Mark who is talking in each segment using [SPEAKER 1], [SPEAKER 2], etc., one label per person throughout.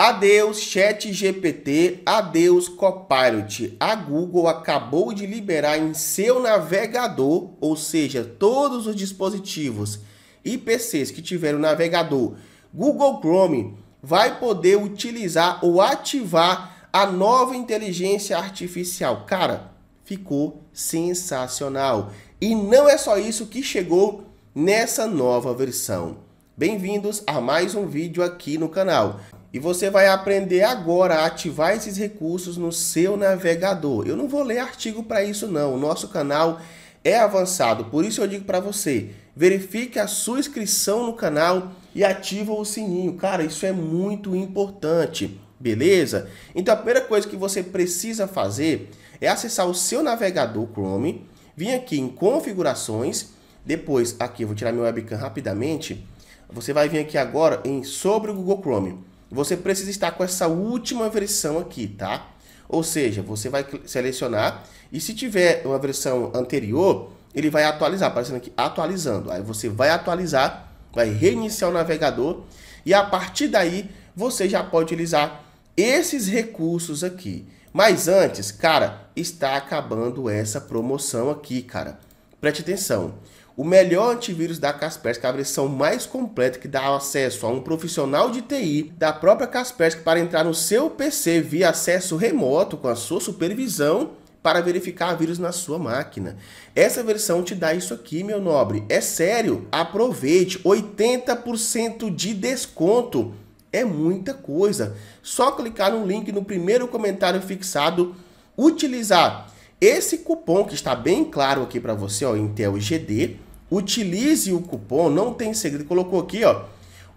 [SPEAKER 1] Adeus Chat GPT, adeus Copilot. A Google acabou de liberar em seu navegador, ou seja, todos os dispositivos e PCs que tiveram navegador Google Chrome vai poder utilizar ou ativar a nova inteligência artificial. Cara, ficou sensacional. E não é só isso que chegou nessa nova versão. Bem-vindos a mais um vídeo aqui no canal. E você vai aprender agora a ativar esses recursos no seu navegador. Eu não vou ler artigo para isso não. O nosso canal é avançado, por isso eu digo para você, verifique a sua inscrição no canal e ativa o sininho. Cara, isso é muito importante. Beleza? Então a primeira coisa que você precisa fazer é acessar o seu navegador Chrome, vir aqui em configurações, depois aqui eu vou tirar meu webcam rapidamente. Você vai vir aqui agora em sobre o Google Chrome você precisa estar com essa última versão aqui, tá? Ou seja, você vai selecionar e se tiver uma versão anterior, ele vai atualizar, aparecendo aqui, atualizando. Aí você vai atualizar, vai reiniciar o navegador e a partir daí você já pode utilizar esses recursos aqui. Mas antes, cara, está acabando essa promoção aqui, cara. Preste atenção. O melhor antivírus da Kaspersky, a versão mais completa que dá acesso a um profissional de TI da própria Kaspersky para entrar no seu PC via acesso remoto com a sua supervisão para verificar vírus na sua máquina. Essa versão te dá isso aqui, meu nobre. É sério, aproveite, 80% de desconto. É muita coisa. Só clicar no link no primeiro comentário fixado, utilizar esse cupom que está bem claro aqui para você, ó, Intel GD Utilize o cupom, não tem segredo. Colocou aqui, ó.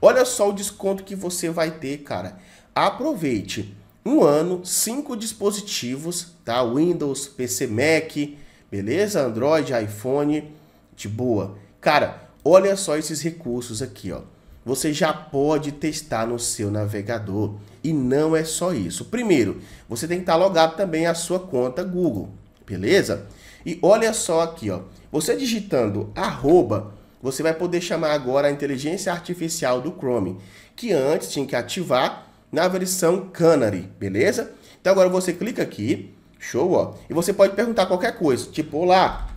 [SPEAKER 1] Olha só o desconto que você vai ter, cara. Aproveite. Um ano, cinco dispositivos, tá? Windows, PC Mac, beleza? Android, iPhone, de boa. Cara, olha só esses recursos aqui, ó. Você já pode testar no seu navegador. E não é só isso. Primeiro, você tem que estar logado também a sua conta Google beleza? E olha só aqui, ó. Você digitando arroba, você vai poder chamar agora a inteligência artificial do Chrome, que antes tinha que ativar na versão Canary, beleza? Então agora você clica aqui, show, ó. E você pode perguntar qualquer coisa, tipo, olá,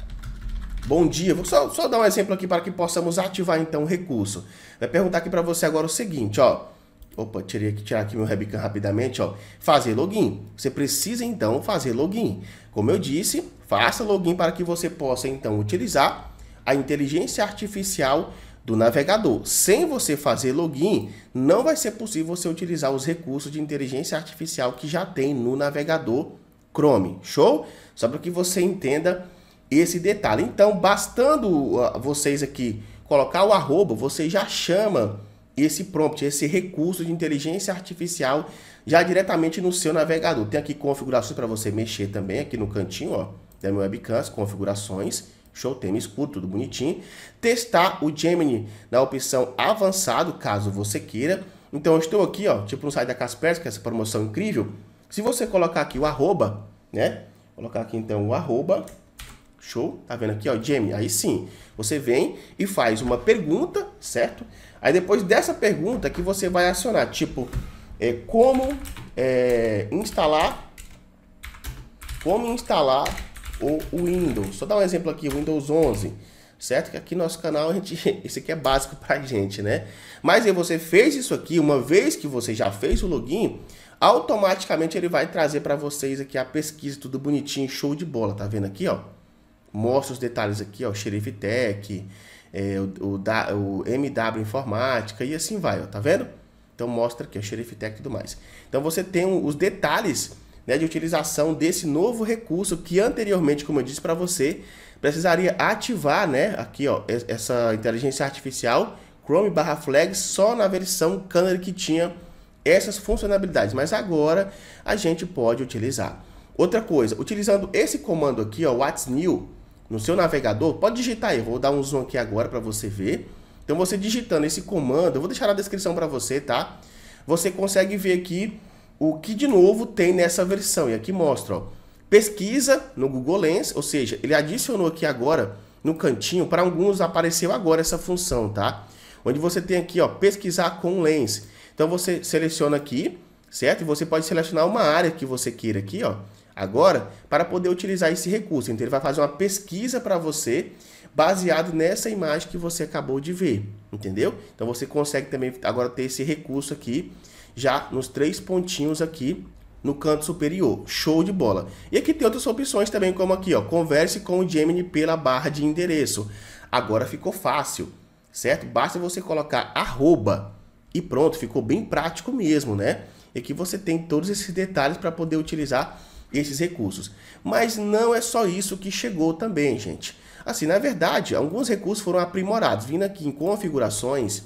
[SPEAKER 1] bom dia. Vou só, só dar um exemplo aqui para que possamos ativar então o recurso. Vai perguntar aqui para você agora o seguinte, ó. Opa, tirei aqui, tirar aqui meu webcam rapidamente, ó. Fazer login. Você precisa então fazer login. Como eu disse, faça login para que você possa então utilizar a inteligência artificial do navegador. Sem você fazer login, não vai ser possível você utilizar os recursos de inteligência artificial que já tem no navegador Chrome. Show? Só para que você entenda esse detalhe. Então, bastando uh, vocês aqui colocar o arroba, você já chama esse prompt, esse recurso de inteligência artificial já diretamente no seu navegador. Tem aqui configurações para você mexer também aqui no cantinho, ó, da minha webcam, configurações, show, tema escuro, tudo bonitinho. Testar o Gemini na opção avançado, caso você queira. Então estou aqui, ó, tipo no site da Caspersky, que é essa promoção incrível. Se você colocar aqui o arroba, né? colocar aqui então o arroba Show? Tá vendo aqui, ó, Jamie? Aí sim, você vem e faz uma pergunta, certo? Aí depois dessa pergunta que você vai acionar, tipo, é, como é, instalar, como instalar o Windows. Só dar um exemplo aqui, Windows 11, certo? Que aqui no nosso canal, a gente, esse aqui é básico pra gente, né? Mas aí você fez isso aqui, uma vez que você já fez o login, automaticamente ele vai trazer para vocês aqui a pesquisa, tudo bonitinho, show de bola, tá vendo aqui, ó? mostra os detalhes aqui, ó, o Xerife Tech, é, o, o, da, o MW Informática e assim vai, ó, tá vendo? Então mostra aqui, o Xerife Tech e tudo mais. Então você tem os detalhes né, de utilização desse novo recurso que anteriormente, como eu disse para você, precisaria ativar né, aqui ó, essa inteligência artificial Chrome barra flag só na versão Canary que tinha essas funcionalidades, mas agora a gente pode utilizar. Outra coisa, utilizando esse comando aqui, ó, what's new, no seu navegador, pode digitar aí, vou dar um zoom aqui agora para você ver. Então você digitando esse comando, eu vou deixar na descrição para você, tá? Você consegue ver aqui o que de novo tem nessa versão. E aqui mostra, ó, pesquisa no Google Lens, ou seja, ele adicionou aqui agora no cantinho, para alguns apareceu agora essa função, tá? Onde você tem aqui, ó, pesquisar com lens. Então você seleciona aqui, certo? E você pode selecionar uma área que você queira aqui, ó agora para poder utilizar esse recurso. Então ele vai fazer uma pesquisa para você baseado nessa imagem que você acabou de ver, entendeu? Então você consegue também agora ter esse recurso aqui já nos três pontinhos aqui no canto superior. Show de bola. E aqui tem outras opções também, como aqui, ó, converse com o Gemini pela barra de endereço. Agora ficou fácil, certo? Basta você colocar arroba e pronto, ficou bem prático mesmo, né? E aqui você tem todos esses detalhes para poder utilizar esses recursos. Mas não é só isso que chegou também, gente. Assim, na verdade, alguns recursos foram aprimorados. Vindo aqui em configurações,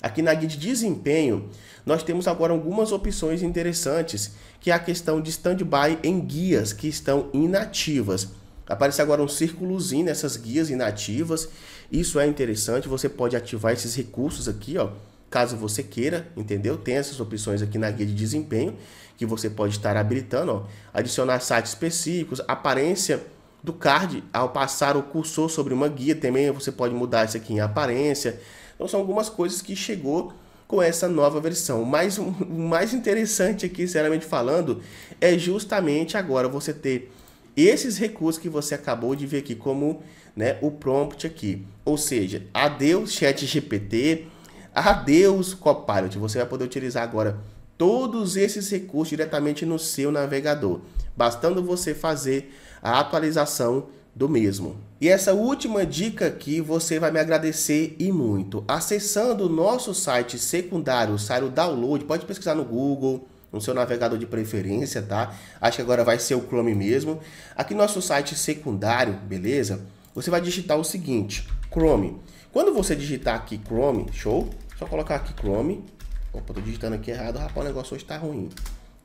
[SPEAKER 1] aqui na guia de desempenho, nós temos agora algumas opções interessantes, que é a questão de standby em guias que estão inativas. Aparece agora um círculozinho nessas guias inativas. Isso é interessante, você pode ativar esses recursos aqui, ó caso você queira, entendeu? Tem essas opções aqui na guia de desempenho que você pode estar habilitando, ó. adicionar sites específicos, aparência do card ao passar o cursor sobre uma guia também, você pode mudar isso aqui em aparência. Então são algumas coisas que chegou com essa nova versão. Mas o mais interessante aqui, sinceramente falando, é justamente agora você ter esses recursos que você acabou de ver aqui como né, o prompt aqui. Ou seja, adeus chat GPT, Adeus Copilot, você vai poder utilizar agora todos esses recursos diretamente no seu navegador, bastando você fazer a atualização do mesmo. E essa última dica aqui você vai me agradecer e muito. Acessando o nosso site secundário, sai o download, pode pesquisar no Google, no seu navegador de preferência, tá? Acho que agora vai ser o Chrome mesmo. Aqui no nosso site secundário, beleza? Você vai digitar o seguinte, Chrome. Quando você digitar aqui Chrome, show? Só colocar aqui Chrome. Opa, tô digitando aqui errado, rapaz, o negócio hoje tá ruim.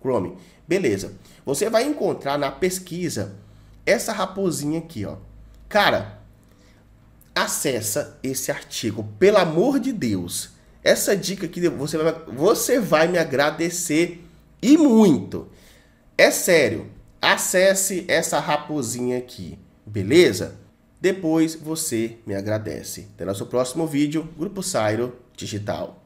[SPEAKER 1] Chrome. Beleza. Você vai encontrar na pesquisa essa raposinha aqui, ó. Cara, acessa esse artigo, pelo amor de Deus. Essa dica aqui você vai, você vai me agradecer e muito. É sério. Acesse essa raposinha aqui, beleza? Depois você me agradece. Até nosso próximo vídeo. Grupo Sairo digital